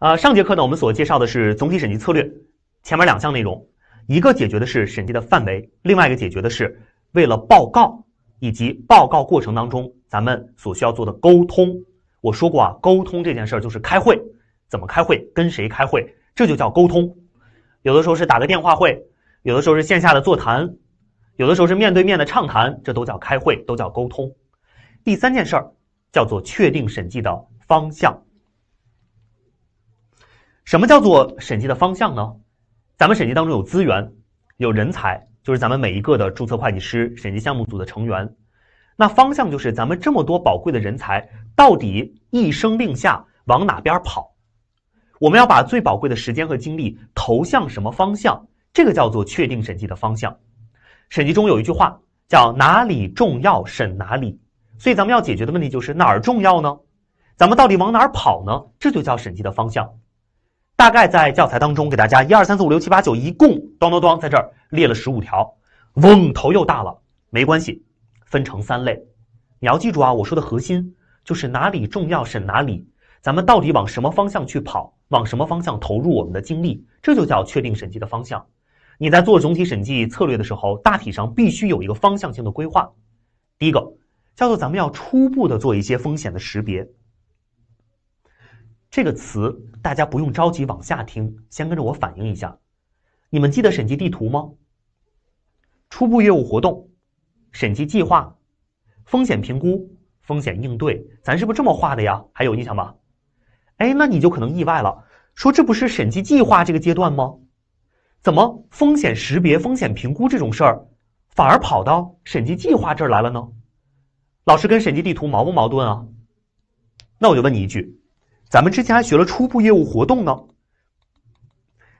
呃，上节课呢，我们所介绍的是总体审计策略，前面两项内容，一个解决的是审计的范围，另外一个解决的是为了报告以及报告过程当中咱们所需要做的沟通。我说过啊，沟通这件事儿就是开会，怎么开会，跟谁开会，这就叫沟通。有的时候是打个电话会，有的时候是线下的座谈，有的时候是面对面的畅谈，这都叫开会，都叫沟通。第三件事儿叫做确定审计的方向。什么叫做审计的方向呢？咱们审计当中有资源，有人才，就是咱们每一个的注册会计师，审计项目组的成员。那方向就是咱们这么多宝贵的人才，到底一声令下往哪边跑？我们要把最宝贵的时间和精力投向什么方向？这个叫做确定审计的方向。审计中有一句话叫“哪里重要审哪里”，所以咱们要解决的问题就是哪儿重要呢？咱们到底往哪儿跑呢？这就叫审计的方向。大概在教材当中给大家一二三四五六七八九一共，咚咚咚，在这儿列了十五条。嗡，头又大了，没关系，分成三类，你要记住啊，我说的核心就是哪里重要审哪里，咱们到底往什么方向去跑，往什么方向投入我们的精力，这就叫确定审计的方向。你在做总体审计策略的时候，大体上必须有一个方向性的规划。第一个叫做咱们要初步的做一些风险的识别。这个词大家不用着急往下听，先跟着我反映一下。你们记得审计地图吗？初步业务活动、审计计划、风险评估、风险应对，咱是不是这么画的呀？还有印象吗？哎，那你就可能意外了，说这不是审计计划这个阶段吗？怎么风险识别、风险评估这种事儿，反而跑到审计计划这儿来了呢？老师跟审计地图矛不矛盾啊？那我就问你一句。咱们之前还学了初步业务活动呢，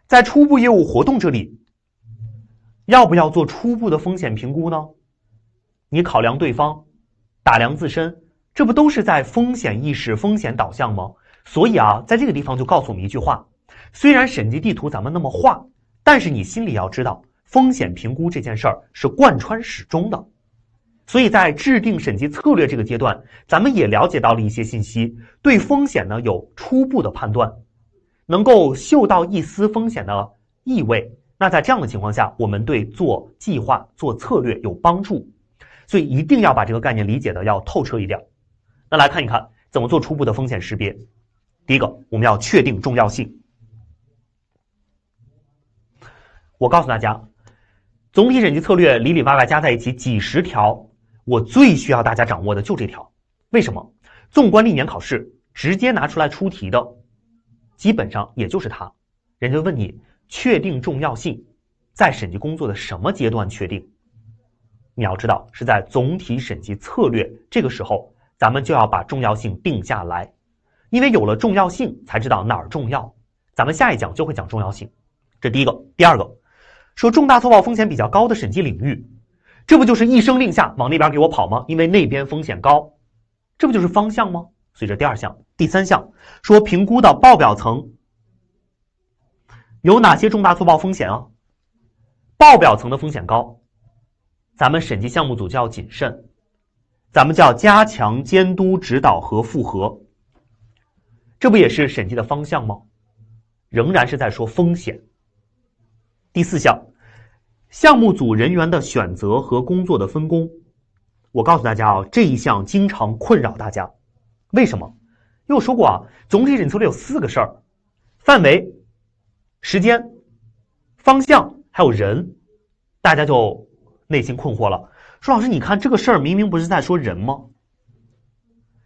在初步业务活动这里，要不要做初步的风险评估呢？你考量对方，打量自身，这不都是在风险意识、风险导向吗？所以啊，在这个地方就告诉我们一句话：虽然审计地图咱们那么画，但是你心里要知道，风险评估这件事儿是贯穿始终的。所以在制定审计策略这个阶段，咱们也了解到了一些信息，对风险呢有初步的判断，能够嗅到一丝风险的意味。那在这样的情况下，我们对做计划、做策略有帮助。所以一定要把这个概念理解的要透彻一点。那来看一看怎么做初步的风险识别。第一个，我们要确定重要性。我告诉大家，总体审计策略里里外外加在一起几十条。我最需要大家掌握的就这条，为什么？纵观历年考试，直接拿出来出题的，基本上也就是它。人家问你确定重要性，在审计工作的什么阶段确定？你要知道是在总体审计策略这个时候，咱们就要把重要性定下来，因为有了重要性才知道哪儿重要。咱们下一讲就会讲重要性，这第一个。第二个，说重大错报风险比较高的审计领域。这不就是一声令下往那边给我跑吗？因为那边风险高，这不就是方向吗？所以这第二项、第三项说评估的报表层有哪些重大错报风险啊？报表层的风险高，咱们审计项目组就要谨慎，咱们就要加强监督指导和复核，这不也是审计的方向吗？仍然是在说风险。第四项。项目组人员的选择和工作的分工，我告诉大家啊，这一项经常困扰大家。为什么？因为我说过啊，总体检策里有四个事儿：范围、时间、方向，还有人。大家就内心困惑了，说：“老师，你看这个事儿明明不是在说人吗？”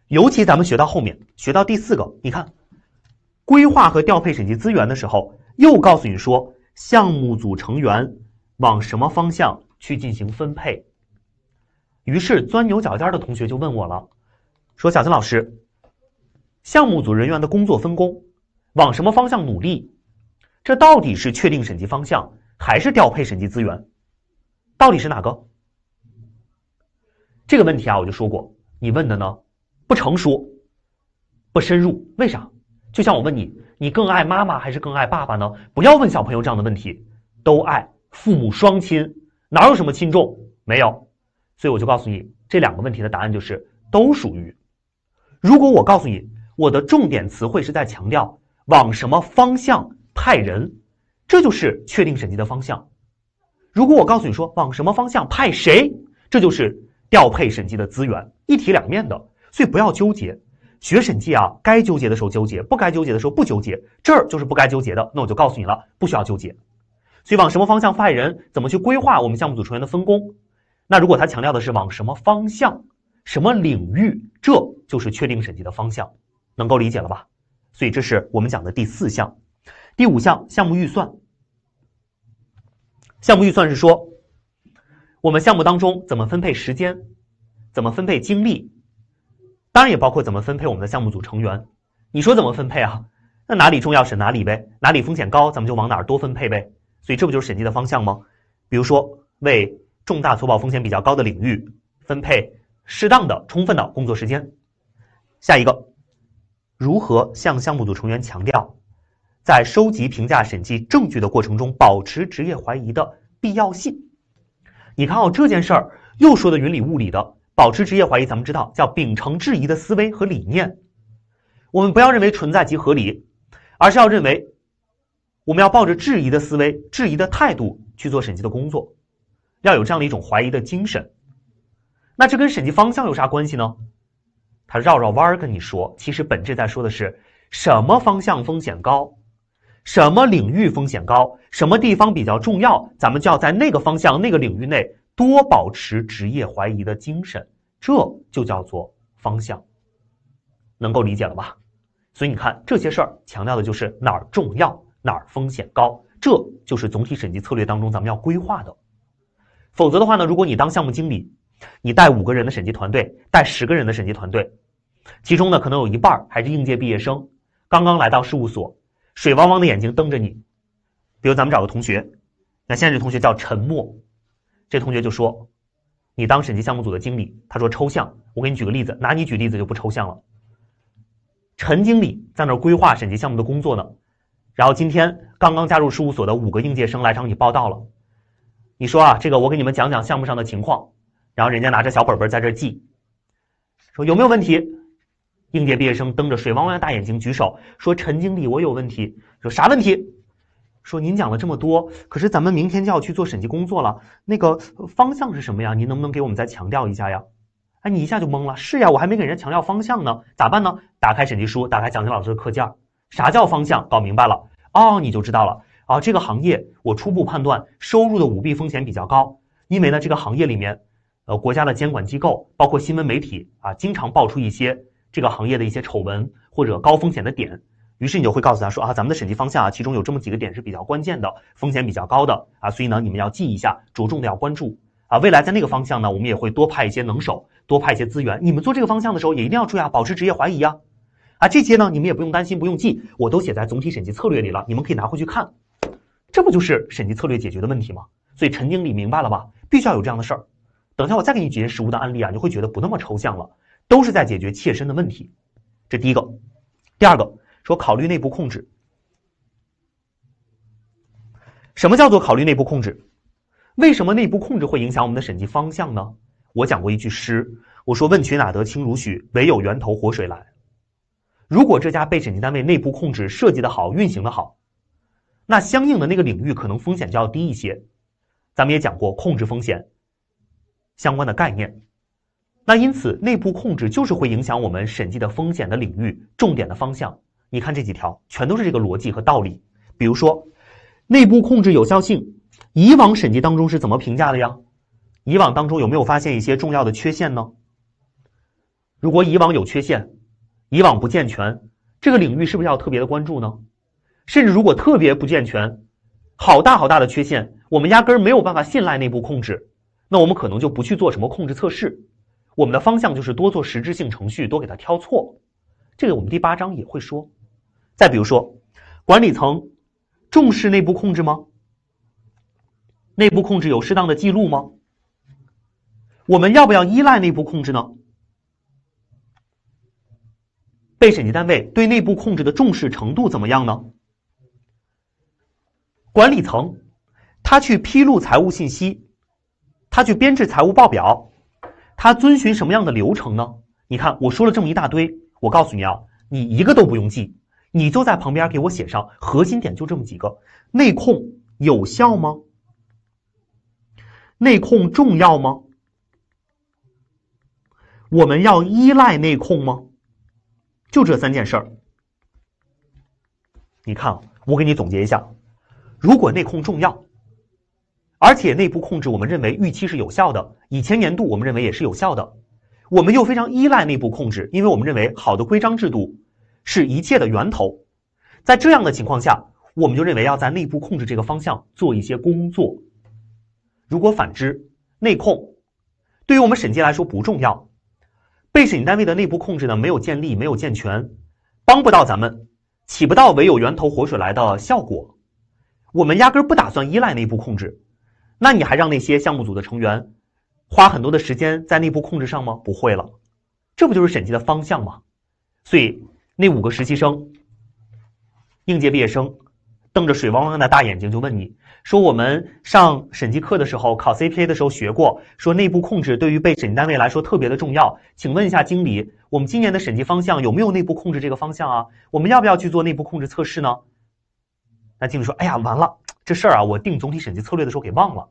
尤其咱们学到后面，学到第四个，你看，规划和调配审计资源的时候，又告诉你说项目组成员。往什么方向去进行分配？于是钻牛角尖的同学就问我了，说：“小金老师，项目组人员的工作分工往什么方向努力？这到底是确定审计方向，还是调配审计资源？到底是哪个？”这个问题啊，我就说过，你问的呢不成熟、不深入。为啥？就像我问你，你更爱妈妈还是更爱爸爸呢？不要问小朋友这样的问题，都爱。父母双亲哪有什么轻重没有？所以我就告诉你，这两个问题的答案就是都属于。如果我告诉你，我的重点词汇是在强调往什么方向派人，这就是确定审计的方向；如果我告诉你说往什么方向派谁，这就是调配审计的资源，一体两面的。所以不要纠结，学审计啊，该纠结的时候纠结，不该纠结的时候不纠结。这儿就是不该纠结的，那我就告诉你了，不需要纠结。所以往什么方向派人，怎么去规划我们项目组成员的分工？那如果他强调的是往什么方向、什么领域，这就是确定审计的方向，能够理解了吧？所以这是我们讲的第四项、第五项项目预算。项目预算是说我们项目当中怎么分配时间，怎么分配精力，当然也包括怎么分配我们的项目组成员。你说怎么分配啊？那哪里重要审哪里呗，哪里风险高，咱们就往哪儿多分配呗。所以这不就是审计的方向吗？比如说，为重大错报风险比较高的领域分配适当的、充分的工作时间。下一个，如何向项目组成员强调在收集、评价审计证据的过程中保持职业怀疑的必要性？你看哦，这件事儿又说的云里雾里的。保持职业怀疑，咱们知道叫秉承质疑的思维和理念。我们不要认为存在即合理，而是要认为。我们要抱着质疑的思维、质疑的态度去做审计的工作，要有这样的一种怀疑的精神。那这跟审计方向有啥关系呢？他绕绕弯儿跟你说，其实本质在说的是什么方向风险高，什么领域风险高，什么地方比较重要，咱们就要在那个方向、那个领域内多保持职业怀疑的精神。这就叫做方向，能够理解了吧？所以你看这些事儿强调的就是哪儿重要。哪儿风险高？这就是总体审计策略当中咱们要规划的。否则的话呢，如果你当项目经理，你带五个人的审计团队，带十个人的审计团队，其中呢可能有一半还是应届毕业生，刚刚来到事务所，水汪汪的眼睛瞪着你。比如咱们找个同学，那现在这同学叫陈默，这同学就说：“你当审计项目组的经理，他说抽象，我给你举个例子，拿你举例子就不抽象了。”陈经理在那规划审计项目的工作呢。然后今天刚刚加入事务所的五个应届生来找你报道了，你说啊，这个我给你们讲讲项目上的情况。然后人家拿着小本本在这记，说有没有问题？应届毕业生瞪着水汪汪的大眼睛举手说：“陈经理，我有问题。”说啥问题？说您讲了这么多，可是咱们明天就要去做审计工作了，那个方向是什么呀？您能不能给我们再强调一下呀？哎，你一下就懵了。是呀，我还没给人家强调方向呢，咋办呢？打开审计书，打开蒋金老师的课件。啥叫方向？搞明白了哦，你就知道了啊。这个行业我初步判断，收入的舞弊风险比较高，因为呢这个行业里面，呃，国家的监管机构包括新闻媒体啊，经常爆出一些这个行业的一些丑闻或者高风险的点。于是你就会告诉他说啊，咱们的审计方向啊，其中有这么几个点是比较关键的，风险比较高的啊，所以呢你们要记一下，着重的要关注啊。未来在那个方向呢，我们也会多派一些能手，多派一些资源。你们做这个方向的时候也一定要注意啊，保持职业怀疑啊。啊，这些呢，你们也不用担心，不用记，我都写在总体审计策略里了，你们可以拿回去看。这不就是审计策略解决的问题吗？所以陈经理明白了吧？必须要有这样的事儿。等一下，我再给你举些实物的案例啊，你会觉得不那么抽象了，都是在解决切身的问题。这第一个，第二个说考虑内部控制。什么叫做考虑内部控制？为什么内部控制会影响我们的审计方向呢？我讲过一句诗，我说：“问渠哪得清如许，唯有源头活水来。”如果这家被审计单位内部控制设计的好、运行的好，那相应的那个领域可能风险就要低一些。咱们也讲过控制风险相关的概念，那因此内部控制就是会影响我们审计的风险的领域、重点的方向。你看这几条，全都是这个逻辑和道理。比如说，内部控制有效性，以往审计当中是怎么评价的呀？以往当中有没有发现一些重要的缺陷呢？如果以往有缺陷，以往不健全，这个领域是不是要特别的关注呢？甚至如果特别不健全，好大好大的缺陷，我们压根儿没有办法信赖内部控制，那我们可能就不去做什么控制测试。我们的方向就是多做实质性程序，多给它挑错。这个我们第八章也会说。再比如说，管理层重视内部控制吗？内部控制有适当的记录吗？我们要不要依赖内部控制呢？被审计单位对内部控制的重视程度怎么样呢？管理层，他去披露财务信息，他去编制财务报表，他遵循什么样的流程呢？你看，我说了这么一大堆，我告诉你啊，你一个都不用记，你就在旁边给我写上核心点，就这么几个：内控有效吗？内控重要吗？我们要依赖内控吗？就这三件事儿，你看，我给你总结一下。如果内控重要，而且内部控制我们认为预期是有效的，以前年度我们认为也是有效的，我们又非常依赖内部控制，因为我们认为好的规章制度是一切的源头。在这样的情况下，我们就认为要在内部控制这个方向做一些工作。如果反之，内控对于我们审计来说不重要。被审计单位的内部控制呢，没有建立，没有健全，帮不到咱们，起不到唯有源头活水来的效果。我们压根儿不打算依赖内部控制，那你还让那些项目组的成员花很多的时间在内部控制上吗？不会了，这不就是审计的方向吗？所以那五个实习生、应届毕业生瞪着水汪汪的大眼睛就问你。说我们上审计课的时候，考 CPA 的时候学过，说内部控制对于被审计单位来说特别的重要。请问一下经理，我们今年的审计方向有没有内部控制这个方向啊？我们要不要去做内部控制测试呢？那经理说：“哎呀，完了，这事儿啊，我定总体审计策略的时候给忘了。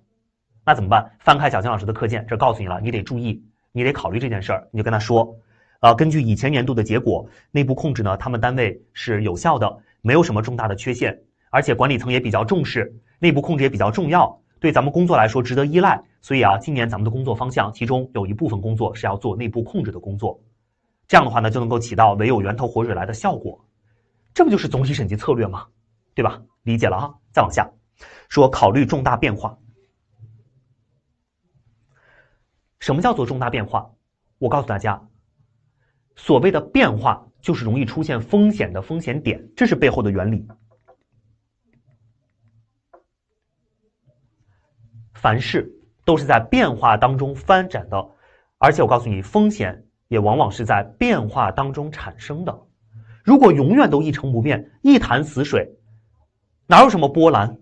那怎么办？翻开小青老师的课件，这告诉你了，你得注意，你得考虑这件事儿。你就跟他说：啊，根据以前年度的结果，内部控制呢，他们单位是有效的，没有什么重大的缺陷，而且管理层也比较重视。”内部控制也比较重要，对咱们工作来说值得依赖。所以啊，今年咱们的工作方向，其中有一部分工作是要做内部控制的工作。这样的话呢，就能够起到唯有源头活水来的效果。这不就是总体审计策略吗？对吧？理解了啊。再往下说，考虑重大变化。什么叫做重大变化？我告诉大家，所谓的变化，就是容易出现风险的风险点，这是背后的原理。凡事都是在变化当中发展的，而且我告诉你，风险也往往是在变化当中产生的。如果永远都一成不变，一潭死水，哪有什么波澜？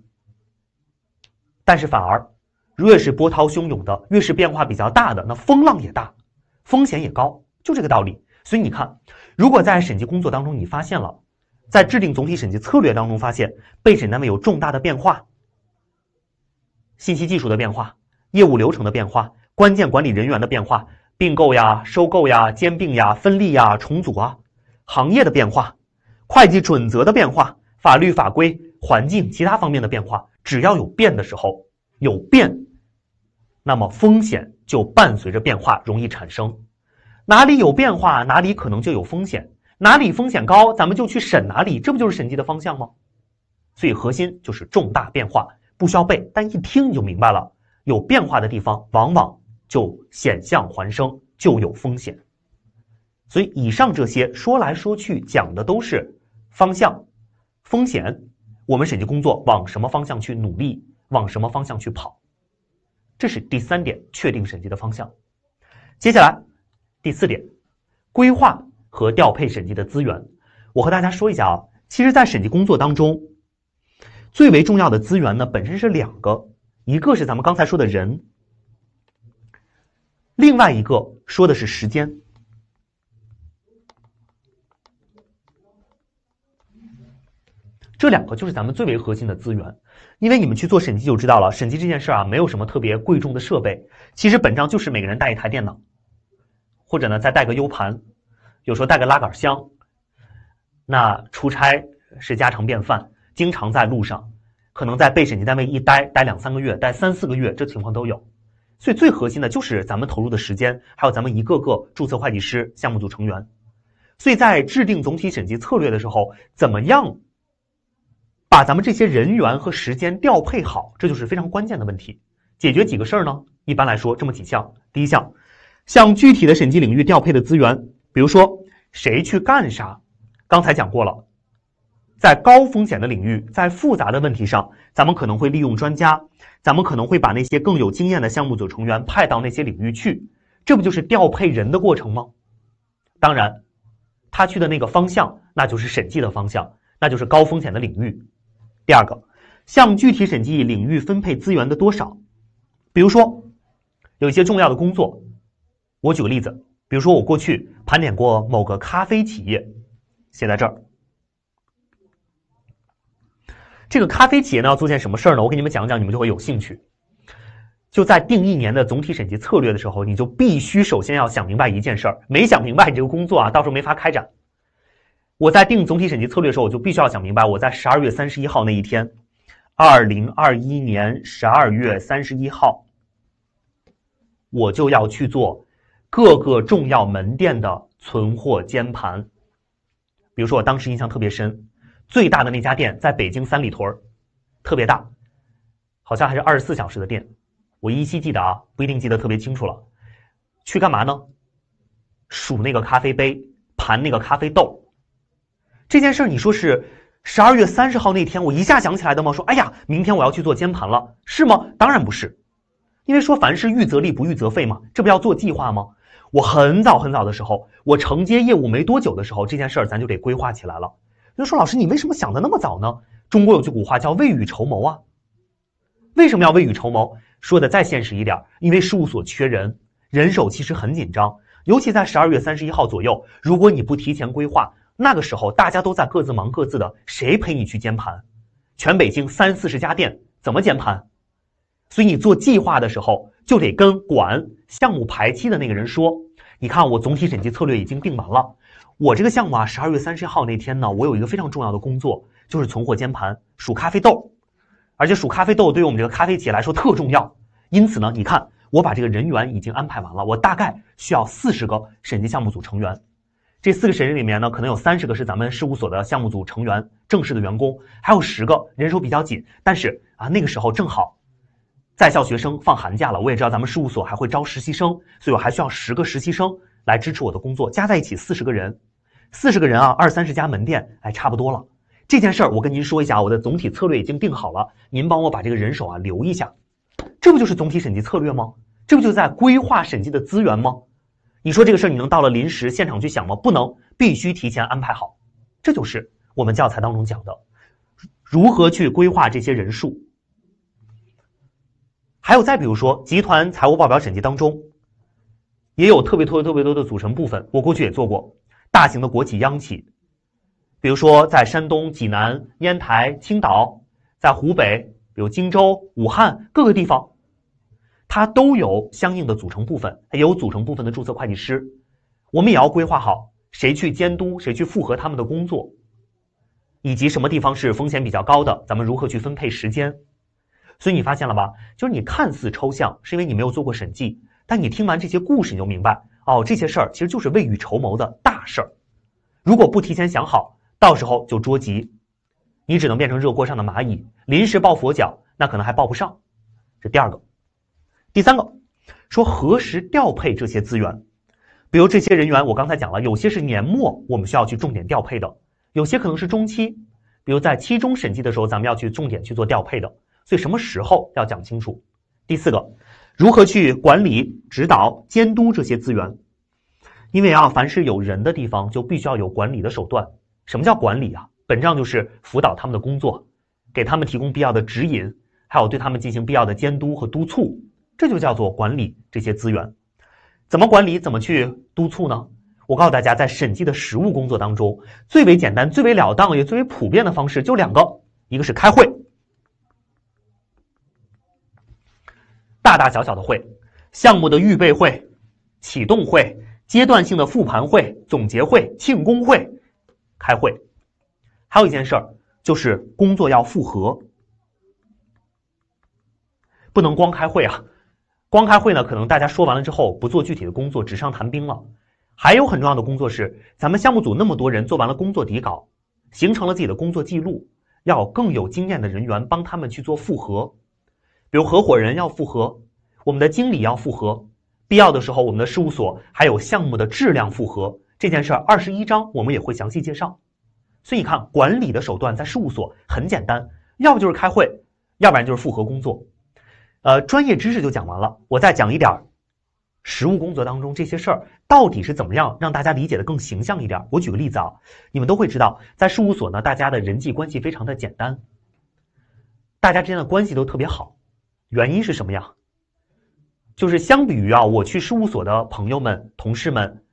但是反而，越是波涛汹涌的，越是变化比较大的，那风浪也大，风险也高，就这个道理。所以你看，如果在审计工作当中，你发现了，在制定总体审计策略当中发现被审单位有重大的变化。信息技术的变化，业务流程的变化，关键管理人员的变化，并购呀、收购呀、兼并呀、分立呀、重组啊，行业的变化，会计准则的变化，法律法规环境其他方面的变化，只要有变的时候，有变，那么风险就伴随着变化，容易产生。哪里有变化，哪里可能就有风险，哪里风险高，咱们就去审哪里，这不就是审计的方向吗？所以核心就是重大变化。不需要背，但一听你就明白了。有变化的地方，往往就险象环生，就有风险。所以，以上这些说来说去讲的都是方向、风险。我们审计工作往什么方向去努力，往什么方向去跑，这是第三点，确定审计的方向。接下来第四点，规划和调配审计的资源。我和大家说一下啊，其实，在审计工作当中。最为重要的资源呢，本身是两个，一个是咱们刚才说的人，另外一个说的是时间，这两个就是咱们最为核心的资源。因为你们去做审计就知道了，审计这件事啊，没有什么特别贵重的设备。其实本章就是每个人带一台电脑，或者呢再带个 U 盘，有时候带个拉杆箱，那出差是家常便饭。经常在路上，可能在被审计单位一待，待两三个月，待三四个月，这情况都有。所以最核心的就是咱们投入的时间，还有咱们一个个注册会计师项目组成员。所以在制定总体审计策略的时候，怎么样把咱们这些人员和时间调配好，这就是非常关键的问题。解决几个事儿呢？一般来说，这么几项：第一项，像具体的审计领域调配的资源，比如说谁去干啥，刚才讲过了。在高风险的领域，在复杂的问题上，咱们可能会利用专家，咱们可能会把那些更有经验的项目组成员派到那些领域去，这不就是调配人的过程吗？当然，他去的那个方向，那就是审计的方向，那就是高风险的领域。第二个，向具体审计领域分配资源的多少，比如说，有一些重要的工作，我举个例子，比如说我过去盘点过某个咖啡企业，写在这儿。这个咖啡企业呢要做件什么事儿呢？我给你们讲讲，你们就会有兴趣。就在定一年的总体审计策略的时候，你就必须首先要想明白一件事儿，没想明白，你这个工作啊，到时候没法开展。我在定总体审计策略的时候，我就必须要想明白，我在十二月三十一号那一天，二零二一年十二月三十一号，我就要去做各个重要门店的存货监盘。比如说，我当时印象特别深。最大的那家店在北京三里屯，特别大，好像还是二十四小时的店。我依稀记得啊，不一定记得特别清楚了。去干嘛呢？数那个咖啡杯，盘那个咖啡豆。这件事儿，你说是十二月三十号那天我一下想起来的吗？说，哎呀，明天我要去做监盘了，是吗？当然不是，因为说凡事预则立，不预则废嘛。这不要做计划吗？我很早很早的时候，我承接业务没多久的时候，这件事儿咱就得规划起来了。就说老师，你为什么想的那么早呢？中国有句古话叫“未雨绸缪”啊。为什么要未雨绸缪？说的再现实一点，因为事务所缺人，人手其实很紧张，尤其在十二月三十一号左右，如果你不提前规划，那个时候大家都在各自忙各自的，谁陪你去监盘？全北京三四十家店怎么监盘？所以你做计划的时候，就得跟管项目排期的那个人说，你看我总体审计策略已经定完了。我这个项目啊，十二月三十一号那天呢，我有一个非常重要的工作，就是存货监盘，数咖啡豆，而且数咖啡豆对于我们这个咖啡企业来说特重要。因此呢，你看我把这个人员已经安排完了，我大概需要四十个审计项目组成员，这四个审计里面呢，可能有三十个是咱们事务所的项目组成员，正式的员工，还有十个人手比较紧，但是啊，那个时候正好在校学生放寒假了，我也知道咱们事务所还会招实习生，所以我还需要十个实习生来支持我的工作，加在一起四十个人。四十个人啊，二三十家门店，哎，差不多了。这件事儿，我跟您说一下，我的总体策略已经定好了，您帮我把这个人手啊留一下。这不就是总体审计策略吗？这不就在规划审计的资源吗？你说这个事儿，你能到了临时现场去想吗？不能，必须提前安排好。这就是我们教材当中讲的，如何去规划这些人数。还有，再比如说集团财务报表审计当中，也有特别特别特别多的组成部分，我过去也做过。大型的国企、央企，比如说在山东济南、烟台、青岛，在湖北有荆州、武汉各个地方，它都有相应的组成部分，也有组成部分的注册会计师。我们也要规划好谁去监督，谁去复核他们的工作，以及什么地方是风险比较高的，咱们如何去分配时间。所以你发现了吧？就是你看似抽象，是因为你没有做过审计，但你听完这些故事你就明白。哦，这些事儿其实就是未雨绸缪的大事儿，如果不提前想好，到时候就捉急，你只能变成热锅上的蚂蚁，临时抱佛脚，那可能还抱不上。这第二个，第三个，说何时调配这些资源，比如这些人员，我刚才讲了，有些是年末我们需要去重点调配的，有些可能是中期，比如在期中审计的时候，咱们要去重点去做调配的，所以什么时候要讲清楚。第四个。如何去管理、指导、监督这些资源？因为啊，凡是有人的地方，就必须要有管理的手段。什么叫管理啊？本质上就是辅导他们的工作，给他们提供必要的指引，还有对他们进行必要的监督和督促。这就叫做管理这些资源。怎么管理？怎么去督促呢？我告诉大家，在审计的实务工作当中，最为简单、最为了当也最为普遍的方式就两个：一个是开会。大大小小的会，项目的预备会、启动会、阶段性的复盘会、总结会、庆功会，开会。还有一件事儿，就是工作要复核，不能光开会啊。光开会呢，可能大家说完了之后不做具体的工作，纸上谈兵了。还有很重要的工作是，咱们项目组那么多人做完了工作底稿，形成了自己的工作记录，要更有经验的人员帮他们去做复核。比如合伙人要复核，我们的经理要复核，必要的时候我们的事务所还有项目的质量复核这件事儿，二十一章我们也会详细介绍。所以你看，管理的手段在事务所很简单，要不就是开会，要不然就是复核工作。呃，专业知识就讲完了，我再讲一点，实务工作当中这些事儿到底是怎么样让大家理解的更形象一点？我举个例子啊，你们都会知道，在事务所呢，大家的人际关系非常的简单，大家之间的关系都特别好。原因是什么呀？就是相比于啊，我去事务所的朋友们、同事们，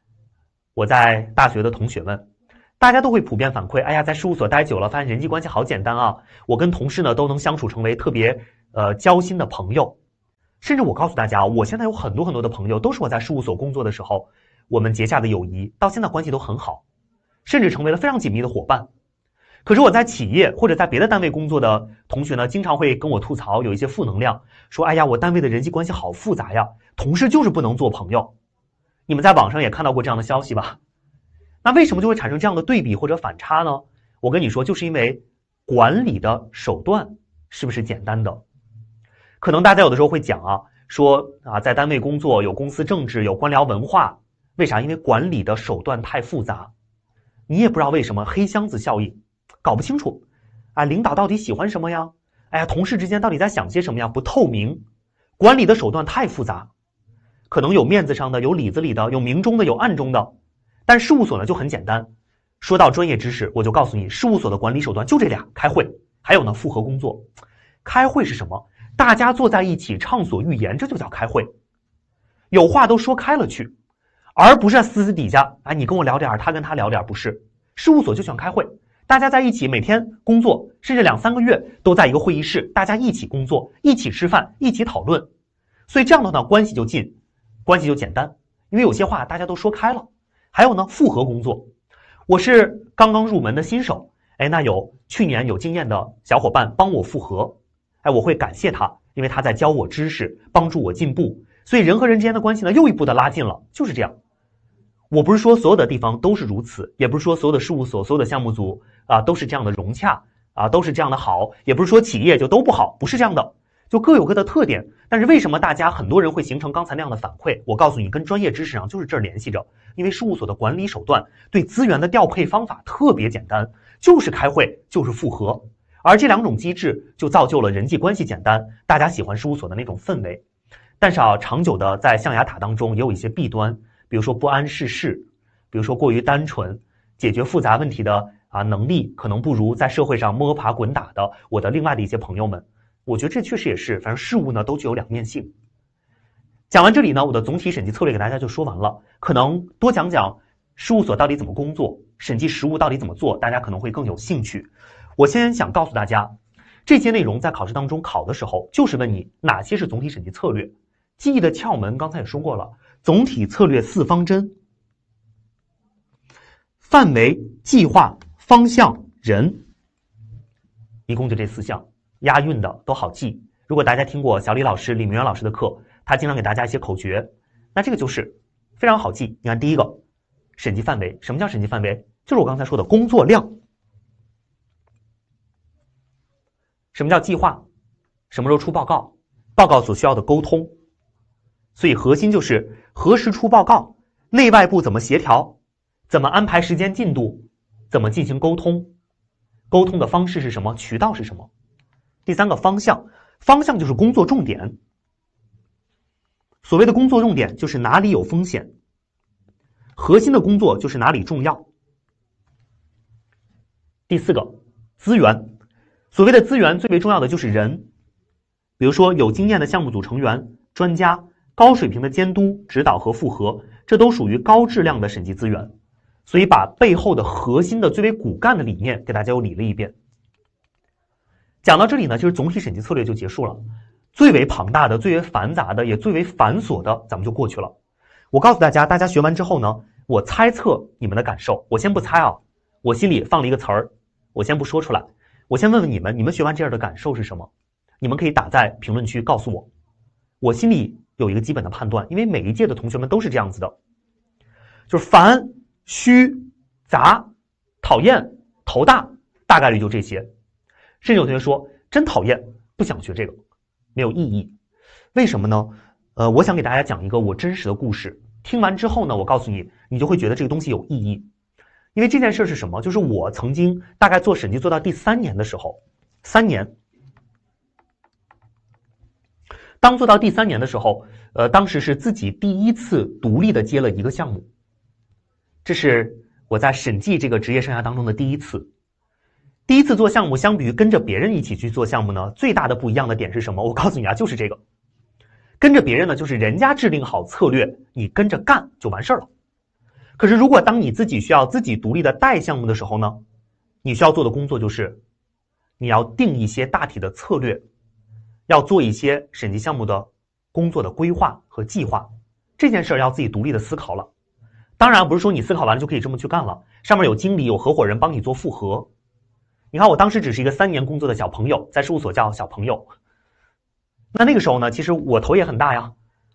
我在大学的同学们，大家都会普遍反馈：，哎呀，在事务所待久了，发现人际关系好简单啊！我跟同事呢都能相处成为特别呃交心的朋友，甚至我告诉大家，我现在有很多很多的朋友，都是我在事务所工作的时候我们结下的友谊，到现在关系都很好，甚至成为了非常紧密的伙伴。可是我在企业或者在别的单位工作的同学呢，经常会跟我吐槽有一些负能量，说：“哎呀，我单位的人际关系好复杂呀，同事就是不能做朋友。”你们在网上也看到过这样的消息吧？那为什么就会产生这样的对比或者反差呢？我跟你说，就是因为管理的手段是不是简单的？可能大家有的时候会讲啊，说啊，在单位工作有公司政治，有官僚文化，为啥？因为管理的手段太复杂，你也不知道为什么黑箱子效应。搞不清楚，啊，领导到底喜欢什么呀？哎呀，同事之间到底在想些什么呀？不透明，管理的手段太复杂，可能有面子上的，有里子里的，有明中的，有暗中的。但事务所呢就很简单，说到专业知识，我就告诉你，事务所的管理手段就这俩：开会，还有呢，复合工作。开会是什么？大家坐在一起畅所欲言，这就叫开会，有话都说开了去，而不是私底下，哎，你跟我聊点，他跟他聊点，不是。事务所就喜欢开会。大家在一起每天工作，甚至两三个月都在一个会议室，大家一起工作，一起吃饭，一起讨论，所以这样的呢关系就近，关系就简单，因为有些话大家都说开了。还有呢，复合工作，我是刚刚入门的新手，哎，那有去年有经验的小伙伴帮我复合，哎，我会感谢他，因为他在教我知识，帮助我进步，所以人和人之间的关系呢又一步的拉近了，就是这样。我不是说所有的地方都是如此，也不是说所有的事务所、所有的项目组。啊，都是这样的融洽啊，都是这样的好，也不是说企业就都不好，不是这样的，就各有各的特点。但是为什么大家很多人会形成刚才那样的反馈？我告诉你，跟专业知识上就是这儿联系着，因为事务所的管理手段对资源的调配方法特别简单，就是开会，就是复核，而这两种机制就造就了人际关系简单，大家喜欢事务所的那种氛围。但是啊，长久的在象牙塔当中也有一些弊端，比如说不谙世事，比如说过于单纯，解决复杂问题的。啊，能力可能不如在社会上摸爬滚打的我的另外的一些朋友们。我觉得这确实也是，反正事物呢都具有两面性。讲完这里呢，我的总体审计策略给大家就说完了。可能多讲讲事务所到底怎么工作，审计实务到底怎么做，大家可能会更有兴趣。我先想告诉大家，这些内容在考试当中考的时候，就是问你哪些是总体审计策略。记忆的窍门刚才也说过了，总体策略四方针：范围、计划。方向人，一共就这四项，押韵的都好记。如果大家听过小李老师、李明远老师的课，他经常给大家一些口诀，那这个就是非常好记。你看第一个，审计范围，什么叫审计范围？就是我刚才说的工作量。什么叫计划？什么时候出报告？报告所需要的沟通。所以核心就是何时出报告，内外部怎么协调，怎么安排时间进度。怎么进行沟通？沟通的方式是什么？渠道是什么？第三个方向，方向就是工作重点。所谓的工作重点，就是哪里有风险，核心的工作就是哪里重要。第四个，资源。所谓的资源，最为重要的就是人，比如说有经验的项目组成员、专家、高水平的监督、指导和复核，这都属于高质量的审计资源。所以把背后的核心的最为骨干的理念给大家又理了一遍。讲到这里呢，就是总体审计策略就结束了。最为庞大的、最为繁杂的、也最为繁琐的，咱们就过去了。我告诉大家，大家学完之后呢，我猜测你们的感受。我先不猜啊，我心里放了一个词儿，我先不说出来。我先问问你们，你们学完这样的感受是什么？你们可以打在评论区告诉我。我心里有一个基本的判断，因为每一届的同学们都是这样子的，就是烦。虚杂，讨厌头大，大概率就这些。甚至有同学说：“真讨厌，不想学这个，没有意义。”为什么呢？呃，我想给大家讲一个我真实的故事。听完之后呢，我告诉你，你就会觉得这个东西有意义。因为这件事是什么？就是我曾经大概做审计做到第三年的时候，三年。当做到第三年的时候，呃，当时是自己第一次独立的接了一个项目。这是我在审计这个职业生涯当中的第一次，第一次做项目。相比于跟着别人一起去做项目呢，最大的不一样的点是什么？我告诉你啊，就是这个。跟着别人呢，就是人家制定好策略，你跟着干就完事儿了。可是，如果当你自己需要自己独立的带项目的时候呢，你需要做的工作就是，你要定一些大体的策略，要做一些审计项目的工作的规划和计划。这件事儿要自己独立的思考了。当然不是说你思考完了就可以这么去干了。上面有经理、有合伙人帮你做复核。你看，我当时只是一个三年工作的小朋友，在事务所叫小朋友。那那个时候呢，其实我头也很大呀，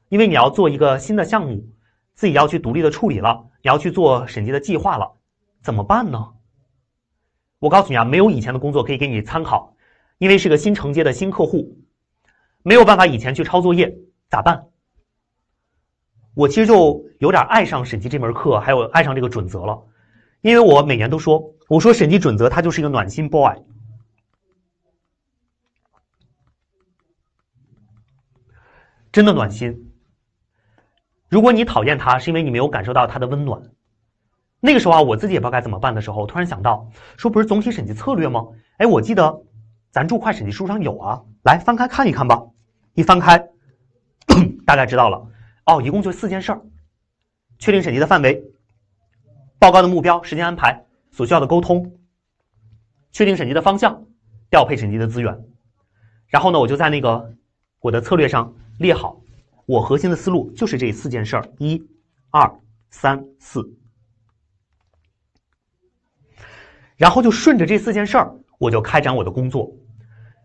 因为你要做一个新的项目，自己要去独立的处理了，你要去做审计的计划了，怎么办呢？我告诉你啊，没有以前的工作可以给你参考，因为是个新承接的新客户，没有办法以前去抄作业，咋办？我其实就有点爱上审计这门课，还有爱上这个准则了，因为我每年都说，我说审计准则它就是一个暖心 boy，真的暖心。如果你讨厌他，是因为你没有感受到他的温暖。那个时候啊，我自己也不知道该怎么办的时候，突然想到，说不是总体审计策略吗？哎，我记得咱注会审计书上有啊，来翻开看一看吧。一翻开，大概知道了。哦，一共就四件事儿：确定审计的范围、报告的目标、时间安排、所需要的沟通；确定审计的方向、调配审计的资源。然后呢，我就在那个我的策略上列好我核心的思路，就是这四件事儿：一、二、三、四。然后就顺着这四件事儿，我就开展我的工作。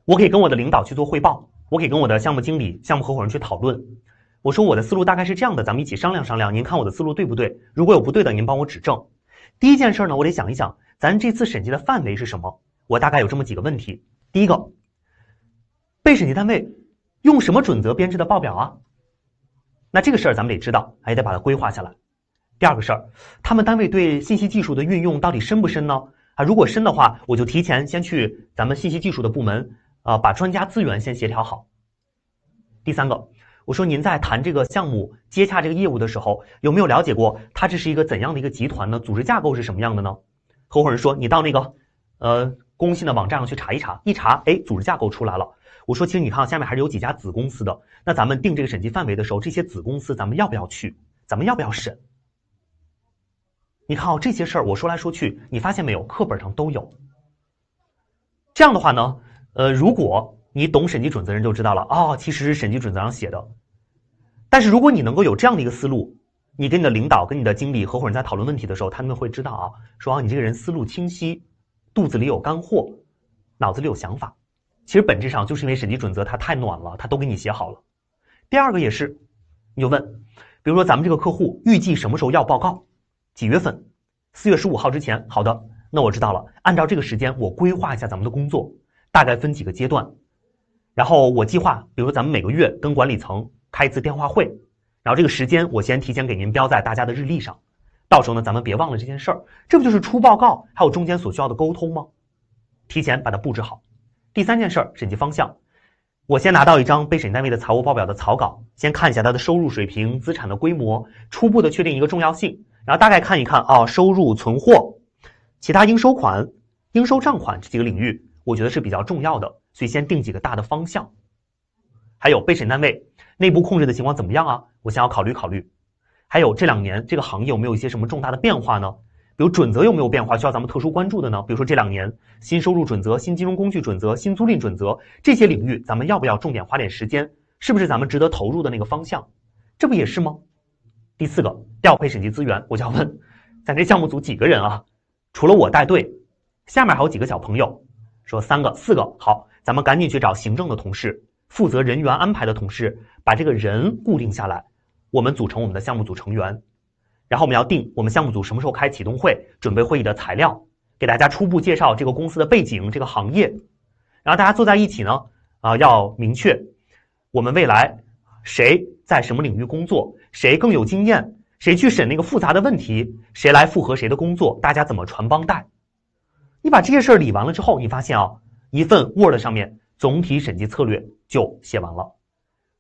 我可以跟我的领导去做汇报，我可以跟我的项目经理、项目合伙人去讨论。我说我的思路大概是这样的，咱们一起商量商量，您看我的思路对不对？如果有不对的，您帮我指正。第一件事呢，我得想一想，咱这次审计的范围是什么？我大概有这么几个问题：第一个，被审计单位用什么准则编制的报表啊？那这个事儿咱们得知道，还得把它规划下来。第二个事儿，他们单位对信息技术的运用到底深不深呢？啊，如果深的话，我就提前先去咱们信息技术的部门啊，把专家资源先协调好。第三个。我说您在谈这个项目、接洽这个业务的时候，有没有了解过它这是一个怎样的一个集团呢？组织架构是什么样的呢？合伙人说：“你到那个，呃，工信的网站上去查一查，一查，哎，组织架构出来了。”我说：“其实你看，下面还是有几家子公司的。那咱们定这个审计范围的时候，这些子公司咱们要不要去？咱们要不要审？你看哦，这些事儿我说来说去，你发现没有？课本上都有。这样的话呢，呃，如果……”你懂审计准则人就知道了哦，其实是审计准则上写的。但是如果你能够有这样的一个思路，你跟你的领导、跟你的经理、合伙人在讨论问题的时候，他们会知道啊，说啊你这个人思路清晰，肚子里有干货，脑子里有想法。其实本质上就是因为审计准则它太暖了，它都给你写好了。第二个也是，你就问，比如说咱们这个客户预计什么时候要报告？几月份？四月十五号之前。好的，那我知道了。按照这个时间，我规划一下咱们的工作，大概分几个阶段。然后我计划，比如咱们每个月跟管理层开一次电话会，然后这个时间我先提前给您标在大家的日历上，到时候呢咱们别忘了这件事儿。这不就是出报告，还有中间所需要的沟通吗？提前把它布置好。第三件事儿，审计方向，我先拿到一张被审单位的财务报表的草稿，先看一下它的收入水平、资产的规模，初步的确定一个重要性，然后大概看一看啊，收入、存货、其他应收款、应收账款这几个领域，我觉得是比较重要的。所以先定几个大的方向，还有被审单位内部控制的情况怎么样啊？我先要考虑考虑。还有这两年这个行业有没有一些什么重大的变化呢？比如准则有没有变化需要咱们特殊关注的呢？比如说这两年新收入准则、新金融工具准则、新租赁准则这些领域，咱们要不要重点花点时间？是不是咱们值得投入的那个方向？这不也是吗？第四个调配审计资源，我就要问咱这项目组几个人啊？除了我带队，下面还有几个小朋友？说三个、四个，好。咱们赶紧去找行政的同事，负责人员安排的同事，把这个人固定下来。我们组成我们的项目组成员，然后我们要定我们项目组什么时候开启动会，准备会议的材料，给大家初步介绍这个公司的背景、这个行业。然后大家坐在一起呢，啊，要明确我们未来谁在什么领域工作，谁更有经验，谁去审那个复杂的问题，谁来复合谁的工作，大家怎么传帮带。你把这些事儿理完了之后，你发现啊。一份 Word 上面总体审计策略就写完了，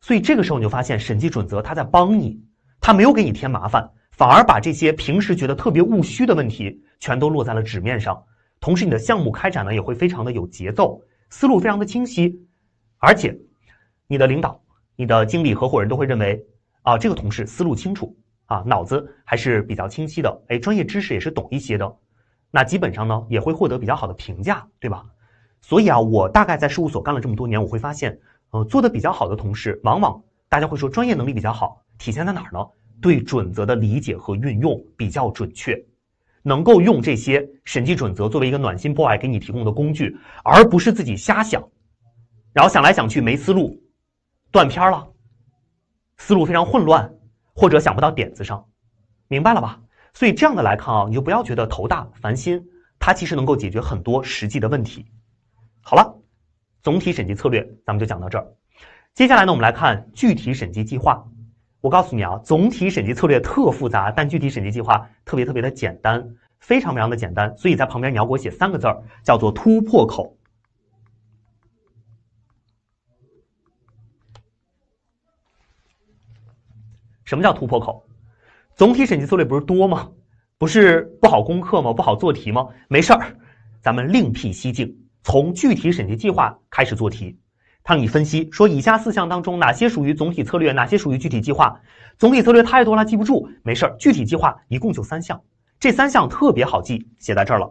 所以这个时候你就发现审计准则他在帮你，他没有给你添麻烦，反而把这些平时觉得特别务虚的问题全都落在了纸面上。同时，你的项目开展呢也会非常的有节奏，思路非常的清晰，而且你的领导、你的经理、合伙人，都会认为啊这个同事思路清楚啊脑子还是比较清晰的，哎专业知识也是懂一些的，那基本上呢也会获得比较好的评价，对吧？所以啊，我大概在事务所干了这么多年，我会发现，呃，做的比较好的同事，往往大家会说专业能力比较好，体现在哪儿呢？对准则的理解和运用比较准确，能够用这些审计准则作为一个暖心 boy 给你提供的工具，而不是自己瞎想，然后想来想去没思路，断片了，思路非常混乱，或者想不到点子上，明白了吧？所以这样的来看啊，你就不要觉得头大烦心，它其实能够解决很多实际的问题。好了，总体审计策略咱们就讲到这儿。接下来呢，我们来看具体审计计划。我告诉你啊，总体审计策略特复杂，但具体审计计划特别特别的简单，非常非常的简单。所以在旁边你要给我写三个字儿，叫做突破口。什么叫突破口？总体审计策略不是多吗？不是不好攻克吗？不好做题吗？没事儿，咱们另辟蹊径。从具体审计计划开始做题，它让你分析说以下四项当中哪些属于总体策略，哪些属于具体计划。总体策略太多了记不住，没事儿，具体计划一共就三项，这三项特别好记，写在这儿了。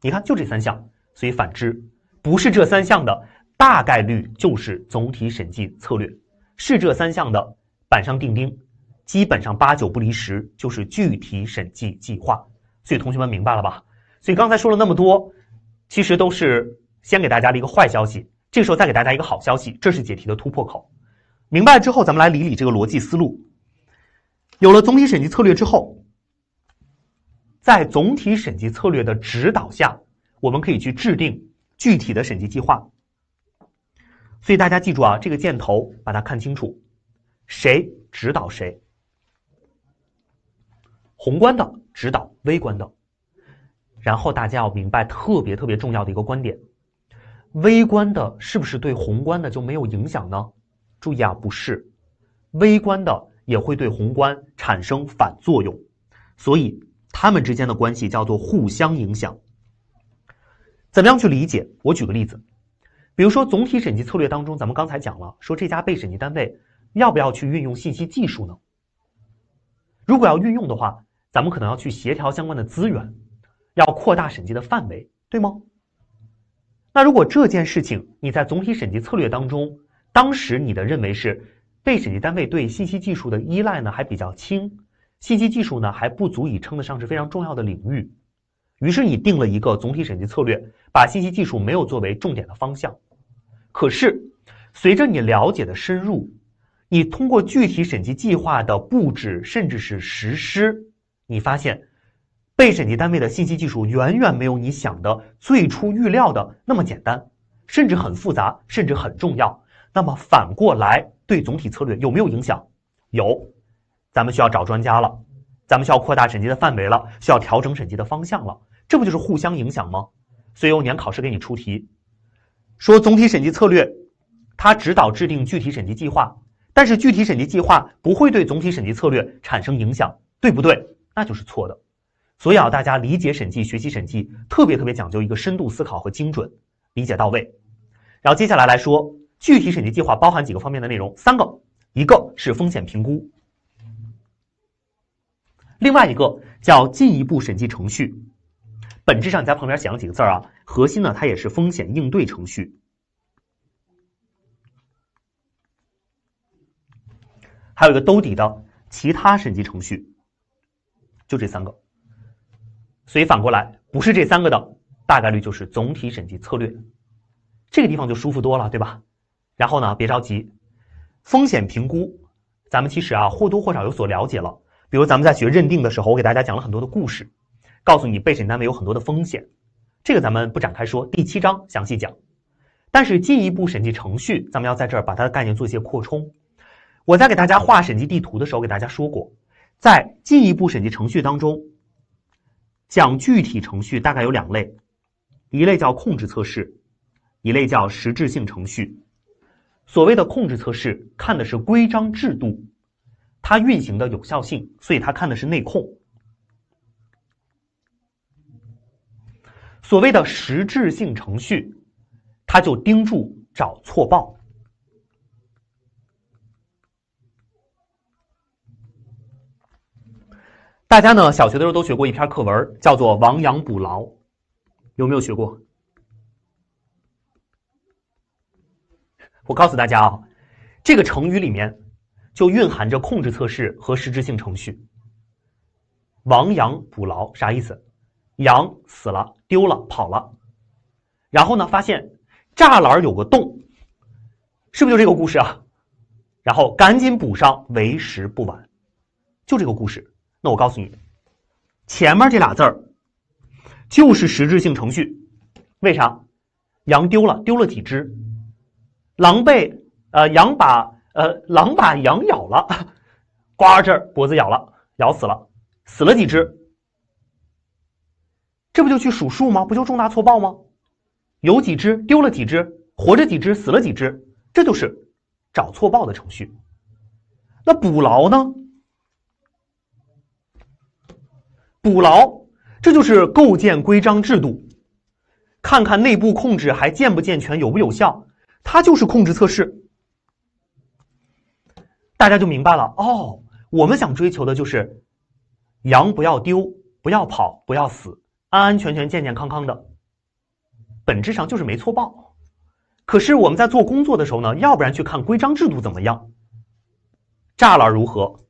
你看，就这三项，所以反之，不是这三项的大概率就是总体审计策略，是这三项的板上钉钉，基本上八九不离十就是具体审计计划。所以同学们明白了吧？所以刚才说了那么多，其实都是先给大家了一个坏消息，这个时候再给大家一个好消息，这是解题的突破口。明白之后，咱们来理理这个逻辑思路。有了总体审计策略之后，在总体审计策略的指导下，我们可以去制定具体的审计计划。所以大家记住啊，这个箭头，把它看清楚，谁指导谁，宏观的指导微观的。然后大家要明白特别特别重要的一个观点：微观的是不是对宏观的就没有影响呢？注意啊，不是，微观的也会对宏观产生反作用，所以它们之间的关系叫做互相影响。怎么样去理解？我举个例子，比如说总体审计策略当中，咱们刚才讲了，说这家被审计单位要不要去运用信息技术呢？如果要运用的话，咱们可能要去协调相关的资源。要扩大审计的范围，对吗？那如果这件事情你在总体审计策略当中，当时你的认为是被审计单位对信息技术的依赖呢还比较轻，信息技术呢还不足以称得上是非常重要的领域，于是你定了一个总体审计策略，把信息技术没有作为重点的方向。可是随着你了解的深入，你通过具体审计计划的布置甚至是实施，你发现。被审计单位的信息技术远远没有你想的最初预料的那么简单，甚至很复杂，甚至很重要。那么反过来对总体策略有没有影响？有，咱们需要找专家了，咱们需要扩大审计的范围了，需要调整审计的方向了。这不就是互相影响吗？所以有年考试给你出题说总体审计策略它指导制定具体审计计划，但是具体审计计划不会对总体审计策略产生影响，对不对？那就是错的。所以啊，大家理解审计、学习审计，特别特别讲究一个深度思考和精准理解到位。然后接下来来说，具体审计计划包含几个方面的内容？三个，一个是风险评估，另外一个叫进一步审计程序，本质上你在旁边写了几个字儿啊？核心呢，它也是风险应对程序，还有一个兜底的其他审计程序，就这三个。所以反过来，不是这三个的大概率就是总体审计策略，这个地方就舒服多了，对吧？然后呢，别着急，风险评估，咱们其实啊或多或少有所了解了。比如咱们在学认定的时候，我给大家讲了很多的故事，告诉你被审单位有很多的风险，这个咱们不展开说，第七章详细讲。但是进一步审计程序，咱们要在这儿把它的概念做一些扩充。我在给大家画审计地图的时候，给大家说过，在进一步审计程序当中。讲具体程序大概有两类，一类叫控制测试，一类叫实质性程序。所谓的控制测试，看的是规章制度，它运行的有效性，所以它看的是内控。所谓的实质性程序，它就盯住找错报。大家呢，小学的时候都学过一篇课文，叫做《亡羊补牢》，有没有学过？我告诉大家啊，这个成语里面就蕴含着控制测试和实质性程序。亡羊补牢啥意思？羊死了、丢了、跑了，然后呢，发现栅栏有个洞，是不是就这个故事啊？然后赶紧补上，为时不晚，就这个故事。那我告诉你，前面这俩字儿就是实质性程序。为啥？羊丢了，丢了几只？狼被呃，羊把呃，狼把羊咬了，刮这儿脖子咬了，咬死了，死了几只？这不就去数数吗？不就重大错报吗？有几只？丢了几只？活着几只？死了几只？这就是找错报的程序。那捕牢呢？阻牢，这就是构建规章制度，看看内部控制还健不健全、有不有效，它就是控制测试。大家就明白了哦，我们想追求的就是羊不要丢、不要跑、不要死，安安全全、健健康康的。本质上就是没错报。可是我们在做工作的时候呢，要不然去看规章制度怎么样，栅栏如何，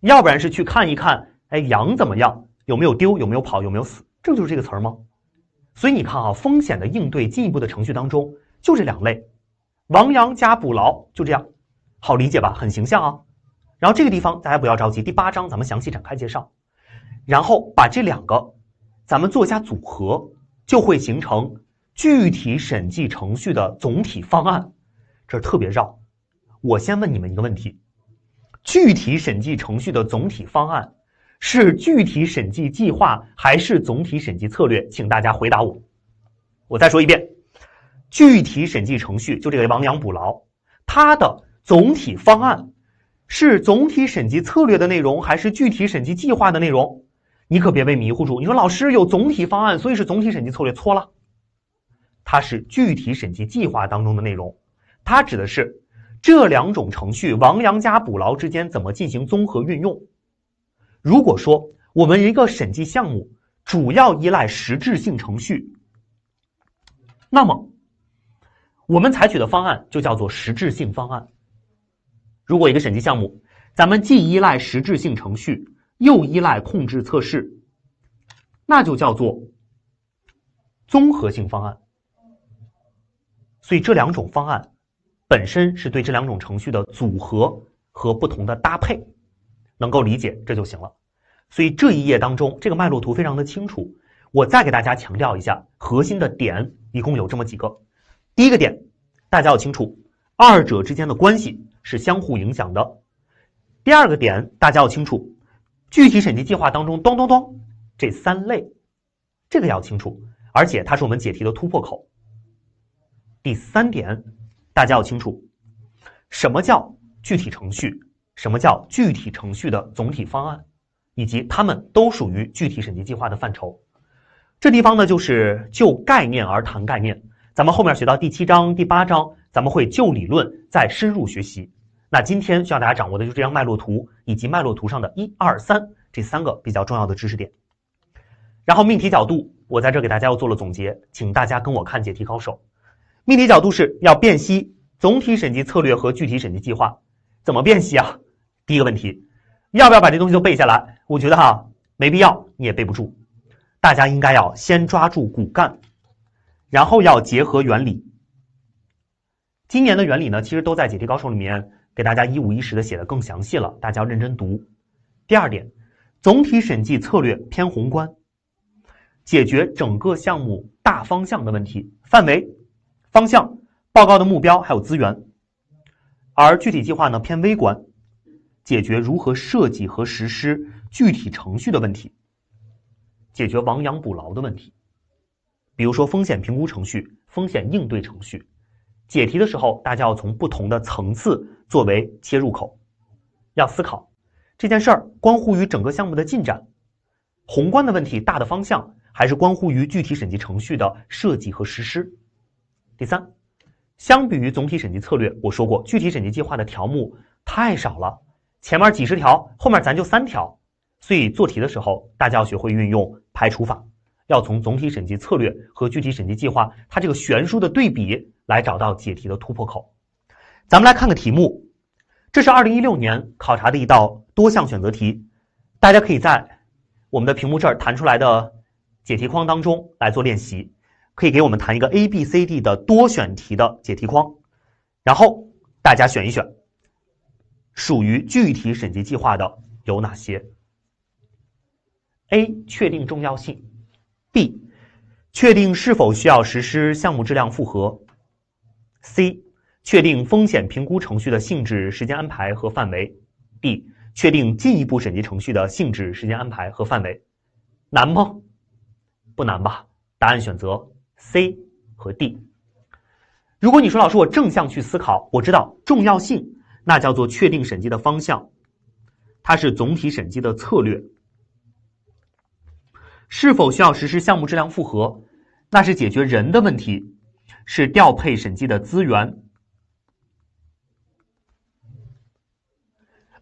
要不然是去看一看，哎，羊怎么样？有没有丢？有没有跑？有没有死？这就是这个词儿吗？所以你看啊，风险的应对进一步的程序当中，就这两类，亡羊加补牢，就这样，好理解吧？很形象啊。然后这个地方大家不要着急，第八章咱们详细展开介绍，然后把这两个咱们做一下组合，就会形成具体审计程序的总体方案。这特别绕，我先问你们一个问题：具体审计程序的总体方案。是具体审计计划还是总体审计策略？请大家回答我。我再说一遍，具体审计程序就这个亡羊补牢，它的总体方案是总体审计策略的内容还是具体审计计划的内容？你可别被迷糊住。你说老师有总体方案，所以是总体审计策略错了。它是具体审计计划当中的内容，它指的是这两种程序亡羊加补牢之间怎么进行综合运用。如果说我们一个审计项目主要依赖实质性程序，那么我们采取的方案就叫做实质性方案。如果一个审计项目，咱们既依赖实质性程序，又依赖控制测试，那就叫做综合性方案。所以这两种方案本身是对这两种程序的组合和不同的搭配。能够理解这就行了，所以这一页当中这个脉络图非常的清楚。我再给大家强调一下核心的点，一共有这么几个。第一个点，大家要清楚二者之间的关系是相互影响的。第二个点，大家要清楚具体审计计划当中咚咚咚这三类，这个要清楚，而且它是我们解题的突破口。第三点，大家要清楚什么叫具体程序。什么叫具体程序的总体方案，以及它们都属于具体审计计划的范畴。这地方呢，就是就概念而谈概念。咱们后面学到第七章、第八章，咱们会就理论再深入学习。那今天需要大家掌握的就是这张脉络图以及脉络图上的一二三这三个比较重要的知识点。然后命题角度，我在这给大家又做了总结，请大家跟我看解题高手。命题角度是要辨析总体审计策略和具体审计计划怎么辨析啊？第一个问题，要不要把这东西都背下来？我觉得哈没必要，你也背不住。大家应该要先抓住骨干，然后要结合原理。今年的原理呢，其实都在《解题高手》里面给大家一五一十的写的更详细了，大家要认真读。第二点，总体审计策略偏宏观，解决整个项目大方向的问题、范围、方向、报告的目标还有资源；而具体计划呢，偏微观。解决如何设计和实施具体程序的问题，解决亡羊补牢的问题，比如说风险评估程序、风险应对程序。解题的时候，大家要从不同的层次作为切入口，要思考这件事儿关乎于整个项目的进展，宏观的问题、大的方向，还是关乎于具体审计程序的设计和实施。第三，相比于总体审计策略，我说过，具体审计计划的条目太少了。前面几十条，后面咱就三条，所以做题的时候，大家要学会运用排除法，要从总体审计策略和具体审计计划它这个悬殊的对比来找到解题的突破口。咱们来看个题目，这是二零一六年考察的一道多项选择题，大家可以在我们的屏幕这儿弹出来的解题框当中来做练习，可以给我们弹一个 A、B、C、D 的多选题的解题框，然后大家选一选。属于具体审计计划的有哪些？A. 确定重要性；B. 确定是否需要实施项目质量复核；C. 确定风险评估程序的性质、时间安排和范围；D. 确定进一步审计程序的性质、时间安排和范围。难吗？不难吧？答案选择 C 和 D。如果你说老师，我正向去思考，我知道重要性。那叫做确定审计的方向，它是总体审计的策略。是否需要实施项目质量复核，那是解决人的问题，是调配审计的资源。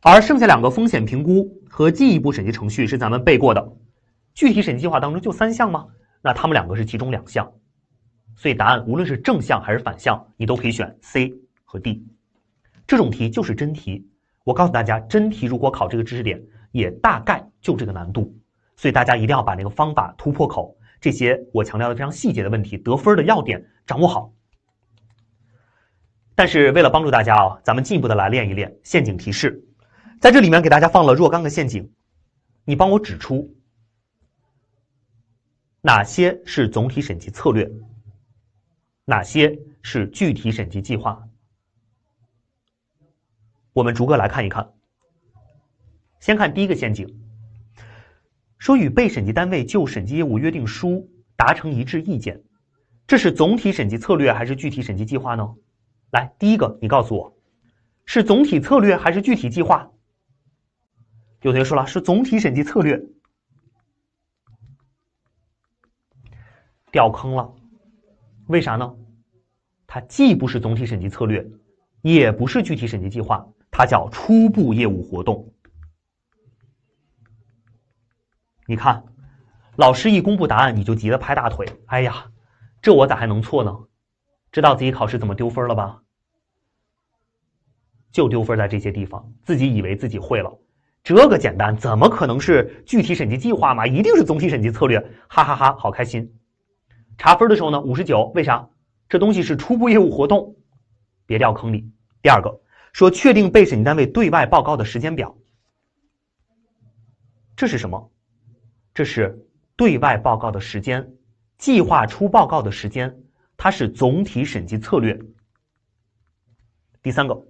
而剩下两个风险评估和进一步审计程序是咱们背过的。具体审计计划当中就三项吗？那他们两个是其中两项，所以答案无论是正向还是反向，你都可以选 C 和 D。这种题就是真题，我告诉大家，真题如果考这个知识点，也大概就这个难度，所以大家一定要把那个方法、突破口这些我强调的非常细节的问题、得分的要点掌握好。但是为了帮助大家啊，咱们进一步的来练一练陷阱提示，在这里面给大家放了若干个陷阱，你帮我指出哪些是总体审计策略，哪些是具体审计计划。我们逐个来看一看，先看第一个陷阱，说与被审计单位就审计业务约定书达成一致意见，这是总体审计策略还是具体审计计划呢？来，第一个，你告诉我，是总体策略还是具体计划？有同学说了，是总体审计策略，掉坑了，为啥呢？它既不是总体审计策略，也不是具体审计计划。它叫初步业务活动。你看，老师一公布答案，你就急得拍大腿。哎呀，这我咋还能错呢？知道自己考试怎么丢分了吧？就丢分在这些地方，自己以为自己会了。这个简单，怎么可能是具体审计计划嘛？一定是总体审计策略。哈哈哈，好开心。查分的时候呢，五十九，为啥？这东西是初步业务活动，别掉坑里。第二个。说确定被审计单位对外报告的时间表，这是什么？这是对外报告的时间，计划出报告的时间，它是总体审计策略。第三个，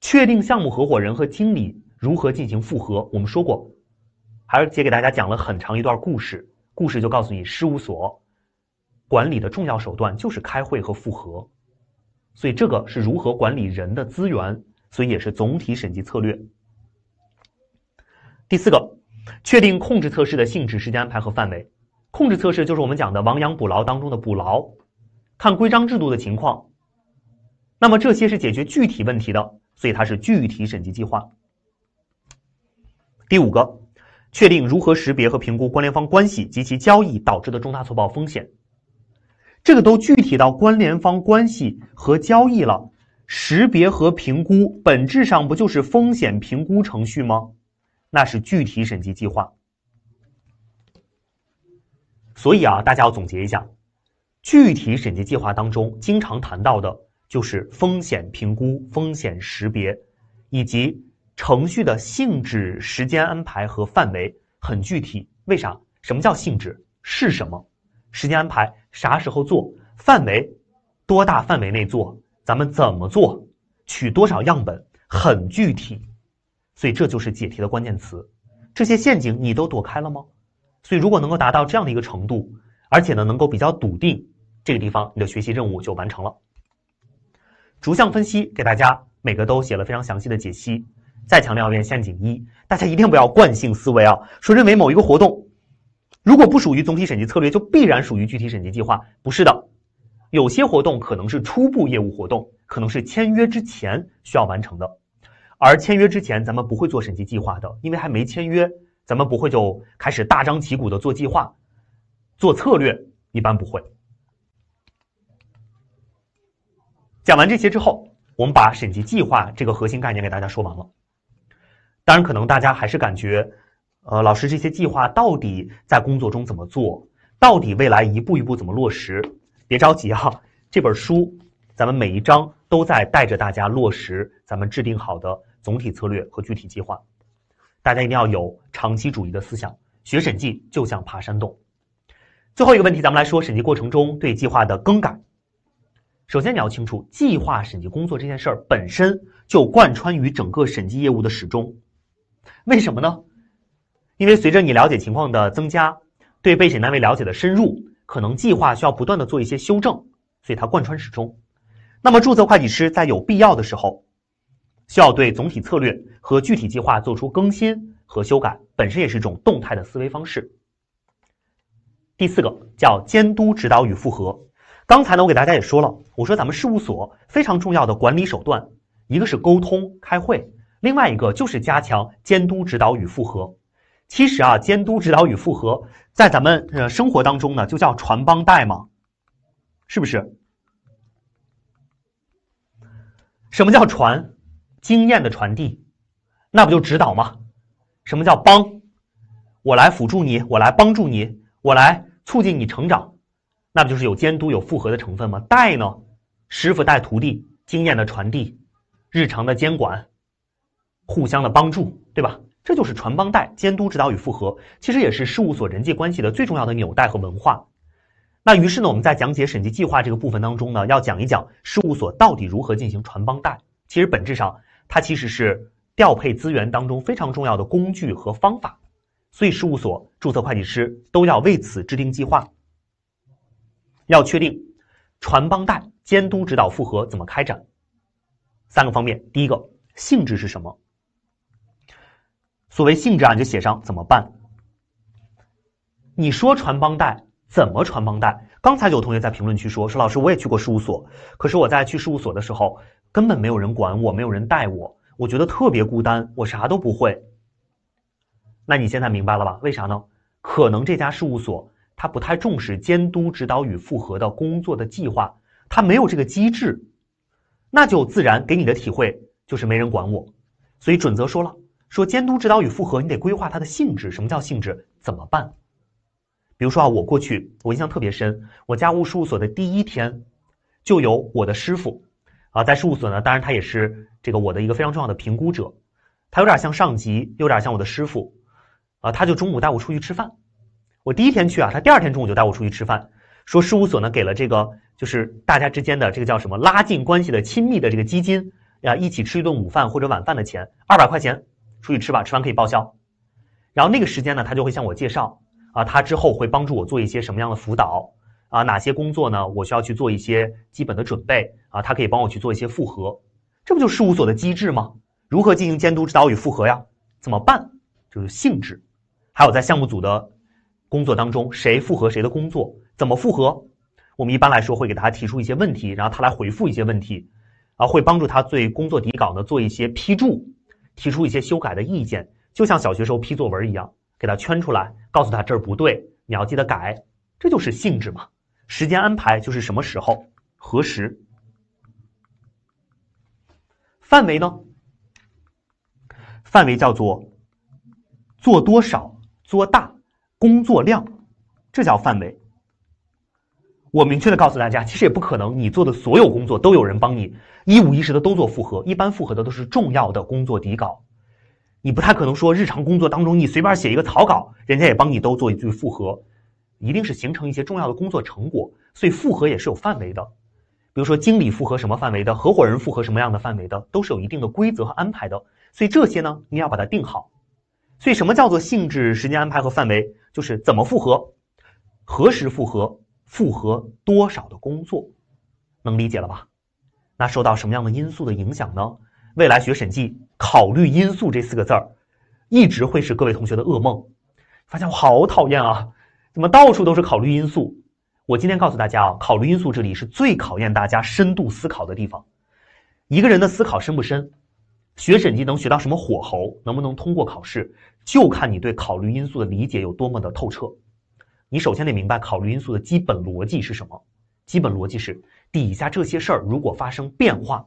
确定项目合伙人和经理如何进行复核。我们说过，还是姐给大家讲了很长一段故事，故事就告诉你，事务所管理的重要手段就是开会和复核，所以这个是如何管理人的资源。所以也是总体审计策略。第四个，确定控制测试的性质、时间安排和范围。控制测试就是我们讲的亡羊补牢当中的补牢，看规章制度的情况。那么这些是解决具体问题的，所以它是具体审计计划。第五个，确定如何识别和评估关联方关系及其交易导致的重大错报风险。这个都具体到关联方关系和交易了。识别和评估本质上不就是风险评估程序吗？那是具体审计计划。所以啊，大家要总结一下，具体审计计划当中经常谈到的就是风险评估、风险识别，以及程序的性质、时间安排和范围，很具体。为啥？什么叫性质？是什么？时间安排？啥时候做？范围？多大范围内做？咱们怎么做？取多少样本？很具体，所以这就是解题的关键词。这些陷阱你都躲开了吗？所以如果能够达到这样的一个程度，而且呢能够比较笃定这个地方，你的学习任务就完成了。逐项分析，给大家每个都写了非常详细的解析。再强调一遍陷阱一，大家一定不要惯性思维啊，说认为某一个活动如果不属于总体审计策略，就必然属于具体审计计划，不是的。有些活动可能是初步业务活动，可能是签约之前需要完成的，而签约之前咱们不会做审计计划的，因为还没签约，咱们不会就开始大张旗鼓的做计划、做策略，一般不会。讲完这些之后，我们把审计计划这个核心概念给大家说完了。当然，可能大家还是感觉，呃，老师这些计划到底在工作中怎么做？到底未来一步一步怎么落实？别着急哈，这本书咱们每一章都在带着大家落实咱们制定好的总体策略和具体计划。大家一定要有长期主义的思想。学审计就像爬山洞。最后一个问题，咱们来说审计过程中对计划的更改。首先你要清楚，计划审计工作这件事儿本身就贯穿于整个审计业务的始终。为什么呢？因为随着你了解情况的增加，对被审单位了解的深入。可能计划需要不断的做一些修正，所以它贯穿始终。那么注册会计师在有必要的时候，需要对总体策略和具体计划做出更新和修改，本身也是一种动态的思维方式。第四个叫监督指导与复核。刚才呢，我给大家也说了，我说咱们事务所非常重要的管理手段，一个是沟通开会，另外一个就是加强监督指导与复核。其实啊，监督指导与复核。在咱们呃生活当中呢，就叫传帮带嘛，是不是？什么叫传？经验的传递，那不就指导吗？什么叫帮？我来辅助你，我来帮助你，我来促进你成长，那不就是有监督、有复合的成分吗？带呢，师傅带徒弟，经验的传递，日常的监管，互相的帮助，对吧？这就是传帮带、监督指导与复核，其实也是事务所人际关系的最重要的纽带和文化。那于是呢，我们在讲解审计计划这个部分当中呢，要讲一讲事务所到底如何进行传帮带。其实本质上，它其实是调配资源当中非常重要的工具和方法。所以，事务所注册会计师都要为此制定计划，要确定传帮带、监督指导复核怎么开展。三个方面，第一个性质是什么？所谓性质啊，你就写上怎么办？你说传帮带怎么传帮带？刚才有同学在评论区说说老师，我也去过事务所，可是我在去事务所的时候根本没有人管我，没有人带我，我觉得特别孤单，我啥都不会。那你现在明白了吧？为啥呢？可能这家事务所他不太重视监督、指导与复核的工作的计划，他没有这个机制，那就自然给你的体会就是没人管我。所以准则说了。说监督指导与复核，你得规划它的性质。什么叫性质？怎么办？比如说啊，我过去我印象特别深，我加入事务所的第一天，就有我的师傅啊，在事务所呢，当然他也是这个我的一个非常重要的评估者，他有点像上级，有点像我的师傅啊。他就中午带我出去吃饭。我第一天去啊，他第二天中午就带我出去吃饭，说事务所呢给了这个就是大家之间的这个叫什么拉近关系的亲密的这个基金啊，一起吃一顿午饭或者晚饭的钱，二百块钱。出去吃吧，吃完可以报销。然后那个时间呢，他就会向我介绍啊，他之后会帮助我做一些什么样的辅导啊？哪些工作呢？我需要去做一些基本的准备啊，他可以帮我去做一些复核。这不就事务所的机制吗？如何进行监督指导与复核呀？怎么办？就是性质。还有在项目组的工作当中，谁复核谁的工作，怎么复核？我们一般来说会给他提出一些问题，然后他来回复一些问题啊，会帮助他对工作底稿呢做一些批注。提出一些修改的意见，就像小学时候批作文一样，给他圈出来，告诉他这儿不对，你要记得改，这就是性质嘛。时间安排就是什么时候，何时。范围呢？范围叫做做多少，做大工作量，这叫范围。我明确的告诉大家，其实也不可能，你做的所有工作都有人帮你一五一十的都做复核。一般复核的都是重要的工作底稿，你不太可能说日常工作当中你随便写一个草稿，人家也帮你都做一句复核。一定是形成一些重要的工作成果，所以复核也是有范围的。比如说，经理复核什么范围的，合伙人复核什么样的范围的，都是有一定的规则和安排的。所以这些呢，你要把它定好。所以，什么叫做性质、时间安排和范围？就是怎么复核，何时复核。复合多少的工作，能理解了吧？那受到什么样的因素的影响呢？未来学审计，考虑因素这四个字儿，一直会是各位同学的噩梦。发现我好讨厌啊！怎么到处都是考虑因素？我今天告诉大家啊，考虑因素这里是最考验大家深度思考的地方。一个人的思考深不深，学审计能学到什么火候，能不能通过考试，就看你对考虑因素的理解有多么的透彻。你首先得明白考虑因素的基本逻辑是什么？基本逻辑是：底下这些事儿如果发生变化，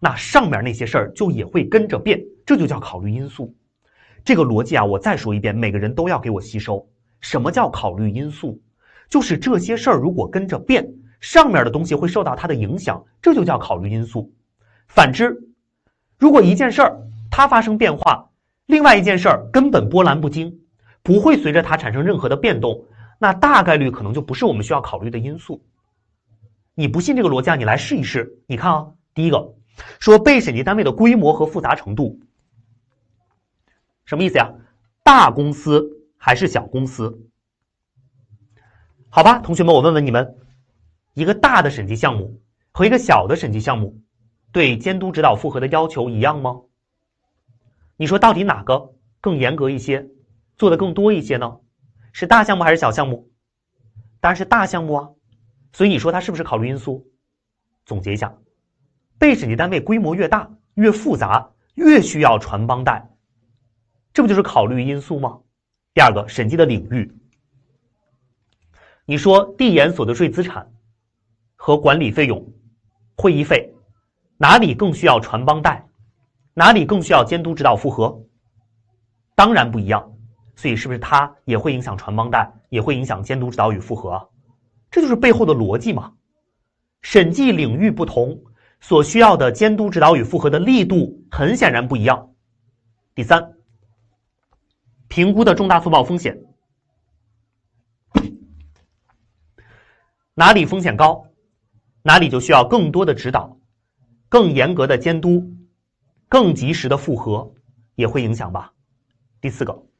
那上面那些事儿就也会跟着变，这就叫考虑因素。这个逻辑啊，我再说一遍，每个人都要给我吸收。什么叫考虑因素？就是这些事儿如果跟着变，上面的东西会受到它的影响，这就叫考虑因素。反之，如果一件事儿它发生变化，另外一件事儿根本波澜不惊，不会随着它产生任何的变动。那大概率可能就不是我们需要考虑的因素。你不信这个逻辑，啊，你来试一试。你看啊，第一个说被审计单位的规模和复杂程度，什么意思呀？大公司还是小公司？好吧，同学们，我问问你们，一个大的审计项目和一个小的审计项目，对监督指导复核的要求一样吗？你说到底哪个更严格一些，做的更多一些呢？是大项目还是小项目？当然是大项目啊！所以你说它是不是考虑因素？总结一下，被审计单位规模越大、越复杂，越需要传帮带，这不就是考虑因素吗？第二个，审计的领域，你说递延所得税资产和管理费用、会议费，哪里更需要传帮带？哪里更需要监督指导复核？当然不一样。所以，是不是它也会影响传帮带，也会影响监督指导与复核？这就是背后的逻辑嘛。审计领域不同，所需要的监督指导与复核的力度很显然不一样。第三，评估的重大错报风险，哪里风险高，哪里就需要更多的指导、更严格的监督、更及时的复核，也会影响吧。第四个。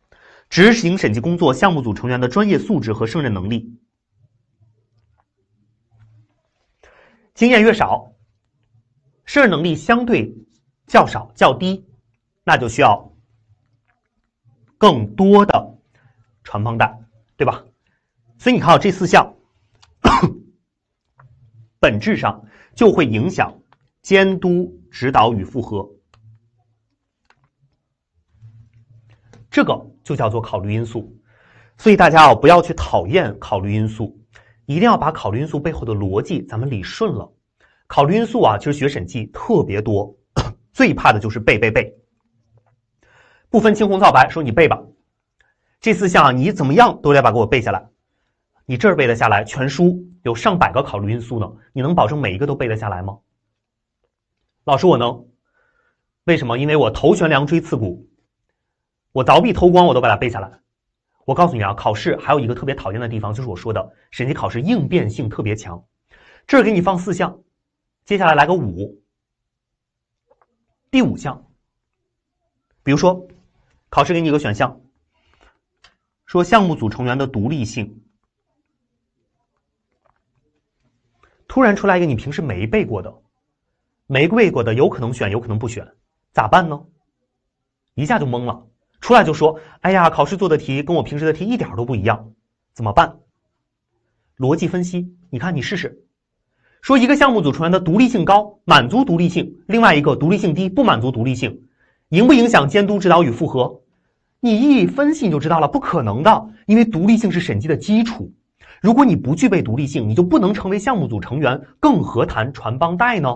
执行审计工作项目组成员的专业素质和胜任能力，经验越少，胜任能力相对较少、较低，那就需要更多的传帮带，对吧？所以你看，这四项 本质上就会影响监督、指导与复核这个。就叫做考虑因素，所以大家啊，不要去讨厌考虑因素，一定要把考虑因素背后的逻辑咱们理顺了。考虑因素啊，其实学审计特别多，最怕的就是背背背，不分青红皂白说你背吧，这四项你怎么样都得把给我背下来。你这儿背得下来，全书有上百个考虑因素呢，你能保证每一个都背得下来吗？老师，我能，为什么？因为我头悬梁锥刺股，我凿壁偷光，我都把它背下来。我告诉你啊，考试还有一个特别讨厌的地方，就是我说的审计考试应变性特别强。这儿给你放四项，接下来来个五。第五项，比如说考试给你一个选项，说项目组成员的独立性，突然出来一个你平时没背过的、没背过的，有可能选，有可能不选，咋办呢？一下就懵了。出来就说：“哎呀，考试做的题跟我平时的题一点都不一样，怎么办？”逻辑分析，你看你试试。说一个项目组成员的独立性高，满足独立性；另外一个独立性低，不满足独立性，影不影响监督指导与复核？你一分析你就知道了，不可能的，因为独立性是审计的基础。如果你不具备独立性，你就不能成为项目组成员，更何谈传帮带呢？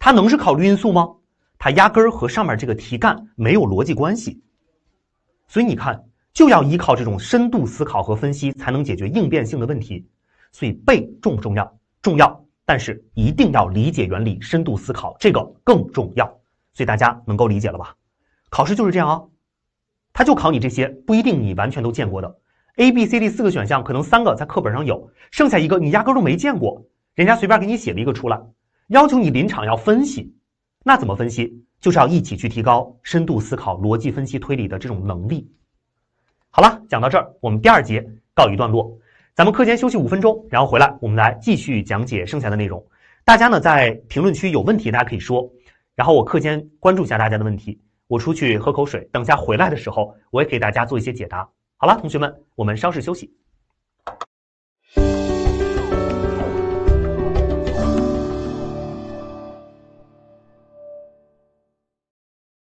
它能是考虑因素吗？它压根儿和上面这个题干没有逻辑关系。所以你看，就要依靠这种深度思考和分析，才能解决应变性的问题。所以背重不重要，重要，但是一定要理解原理，深度思考这个更重要。所以大家能够理解了吧？考试就是这样啊，他就考你这些，不一定你完全都见过的。A、B、C、D 四个选项，可能三个在课本上有，剩下一个你压根都没见过，人家随便给你写了一个出来，要求你临场要分析，那怎么分析？就是要一起去提高深度思考、逻辑分析、推理的这种能力。好了，讲到这儿，我们第二节告一段落。咱们课间休息五分钟，然后回来我们来继续讲解剩下的内容。大家呢在评论区有问题，大家可以说，然后我课间关注一下大家的问题。我出去喝口水，等下回来的时候我也给大家做一些解答。好了，同学们，我们稍事休息。